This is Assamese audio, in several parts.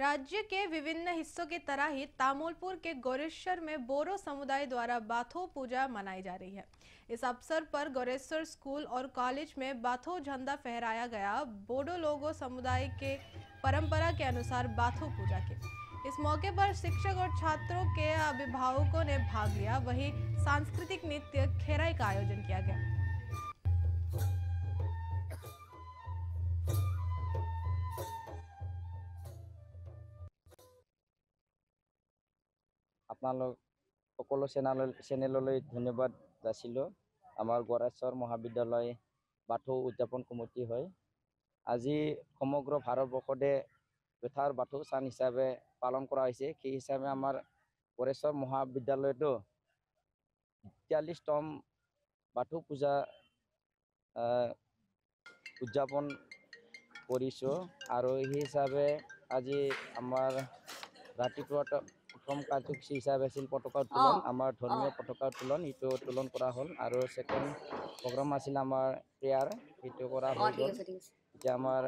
राज्य के विभिन्न हिस्सों की तरह ही तामुलपुर के गोरेश्वर में बोरो समुदाय द्वारा बाथो पूजा मनाई जा रही है इस अवसर पर गोरेश्वर स्कूल और कॉलेज में बाथो झंडा फहराया गया बोडो लोगों समुदाय के परंपरा के अनुसार बाथो पूजा के इस मौके पर शिक्षक और छात्रों के अभिभावकों ने भाग लिया वही सांस्कृतिक नृत्य खेराई का आयोजन किया गया আপোনালোক সকলো চেনেল চেনেললৈ ধন্যবাদ যাচিলোঁ আমাৰ গড়েশ্বৰ মহাবিদ্যালয় বাথৌ উদযাপন কমিটি হয় আজি সমগ্ৰ ভাৰতবৰ্ষতে পেথাৰ বাথৌ চান হিচাপে পালন কৰা হৈছে সেই হিচাপে আমাৰ গৰেশ্বৰ মহাবিদ্যালয়তো তিয়াল্লিছতম বাথৌ পূজা উদযাপন কৰিছোঁ আৰু সেই হিচাপে আজি আমাৰ ৰাতিপুৱাত প্ৰথম কাৰ্যসূচী হিচাপে আছিল পতাকা উত্তোলন আমাৰ ধৰ্মীয় পতাকা উত্তোলন সেইটো উত্তোলন কৰা হ'ল আৰু ছেকেণ্ড প্ৰগ্ৰাম আছিল আমাৰ প্ৰেয়াৰ সেইটো কৰা হৈ গ'ল এতিয়া আমাৰ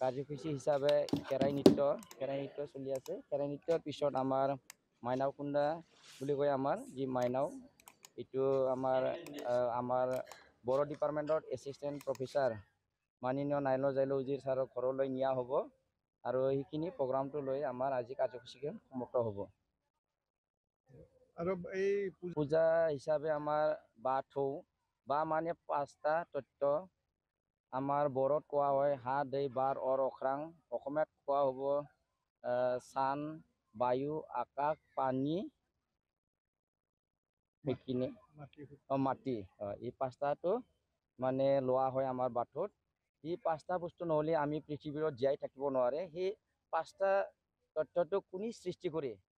কাৰ্যসূচী হিচাপে কেৰাই নৃত্য কেৰাই নৃত্য চলি আছে কেৰাই নৃত্যৰ পিছত আমাৰ মাইনাও কুণ্ডা বুলি কয় আমাৰ যি মাইনাও এইটো আমাৰ আমাৰ বড়ো ডিপাৰ্টমেণ্টৰ এচিষ্টেণ্ট প্ৰফেচাৰ মানিনীয় নাইনজাইলজিৰ ছাৰৰ ঘৰলৈ নিয়া হ'ব আৰু সেইখিনি প্ৰগ্ৰামটো লৈ আমাৰ আজি কাৰ্যসূচীখন সমাপ্ত হ'ব আৰু এই পূজা হিচাপে আমাৰ বাথৌ বা মানে পাঁচটা তথ্য আমাৰ বৰত কোৱা হয় হা দেই বাৰ অৰ অখৰাং অসমীয়াত কোৱা হ'ব চান বায়ু আকাশ পানী সেইখিনি মাটি অঁ এই পাঁচটাটো মানে লোৱা হয় আমাৰ বাথৌত এই পাঁচটা বস্তু নহ'লে আমি পৃথিৱীত জীয়াই থাকিব নোৱাৰে সেই পাঁচটা তথ্যটো কোনে সৃষ্টি কৰে